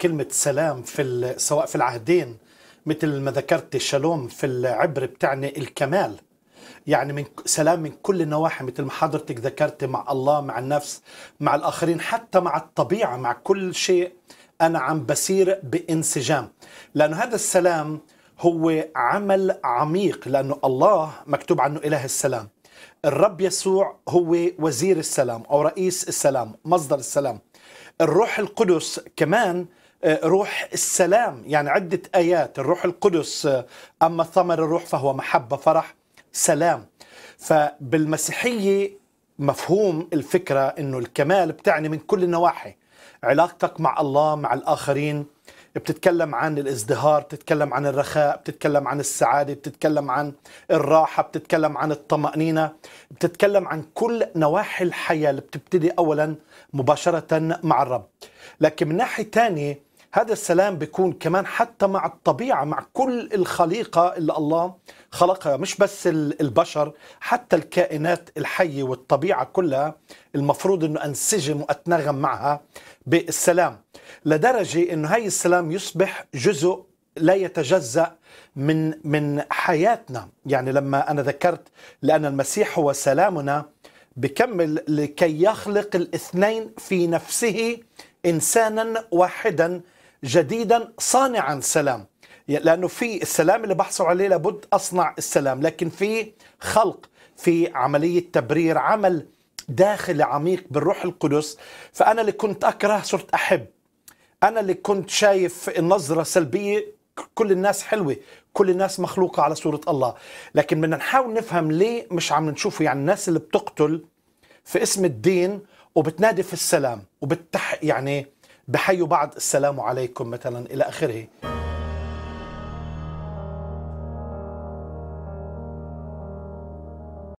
كلمة سلام في سواء في العهدين مثل ما ذكرت الشالوم في العبر بتعني الكمال يعني من سلام من كل النواحي مثل ما حضرتك ذكرت مع الله مع النفس مع الآخرين حتى مع الطبيعة مع كل شيء أنا عم بسير بانسجام لأن هذا السلام هو عمل عميق لأنه الله مكتوب عنه إله السلام الرب يسوع هو وزير السلام أو رئيس السلام مصدر السلام الروح القدس كمان آه، روح السلام يعني عدة آيات الروح القدس آه، أما ثمر الروح فهو محبة فرح سلام فبالمسيحية مفهوم الفكرة أنه الكمال بتعني من كل النواحي علاقتك مع الله مع الآخرين بتتكلم عن الازدهار بتتكلم عن الرخاء بتتكلم عن السعادة بتتكلم عن الراحة بتتكلم عن الطمأنينة بتتكلم عن كل نواحي الحياة اللي بتبتدي أولا مباشرة مع الرب لكن من ناحية تانية هذا السلام بيكون كمان حتى مع الطبيعة مع كل الخليقة اللي الله خلقها مش بس البشر حتى الكائنات الحية والطبيعة كلها المفروض أنه أنسجم وأتناغم معها بالسلام لدرجة أنه هاي السلام يصبح جزء لا يتجزأ من من حياتنا يعني لما أنا ذكرت لأن المسيح هو سلامنا بكمل لكي يخلق الاثنين في نفسه انسانا واحدا جديدا صانعا سلام لانه في السلام اللي بحصل عليه لابد اصنع السلام لكن في خلق في عمليه تبرير عمل داخلي عميق بالروح القدس فانا اللي كنت اكره صرت احب انا اللي كنت شايف النظره سلبيه كل الناس حلوه كل الناس مخلوقه على صوره الله لكن بدنا نحاول نفهم ليه مش عم نشوف يعني الناس اللي بتقتل في اسم الدين وبتنادي في السلام وبتح يعني بحيوا بعض السلام عليكم مثلا إلى آخره